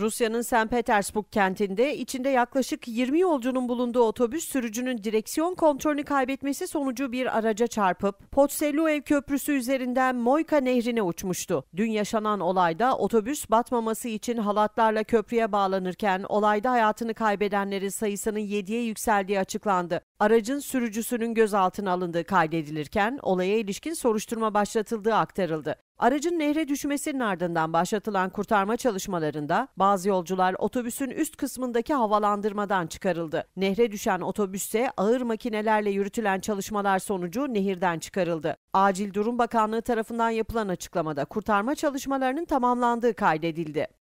Rusya'nın St. Petersburg kentinde içinde yaklaşık 20 yolcunun bulunduğu otobüs sürücünün direksiyon kontrolünü kaybetmesi sonucu bir araca çarpıp Potseluev Köprüsü üzerinden Moyka Nehri'ne uçmuştu. Dün yaşanan olayda otobüs batmaması için halatlarla köprüye bağlanırken olayda hayatını kaybedenlerin sayısının 7'ye yükseldiği açıklandı. Aracın sürücüsünün gözaltına alındığı kaydedilirken olaya ilişkin soruşturma başlatıldığı aktarıldı. Aracın nehre düşmesinin ardından başlatılan kurtarma çalışmalarında bazı yolcular otobüsün üst kısmındaki havalandırmadan çıkarıldı. Nehre düşen otobüsse ağır makinelerle yürütülen çalışmalar sonucu nehirden çıkarıldı. Acil Durum Bakanlığı tarafından yapılan açıklamada kurtarma çalışmalarının tamamlandığı kaydedildi.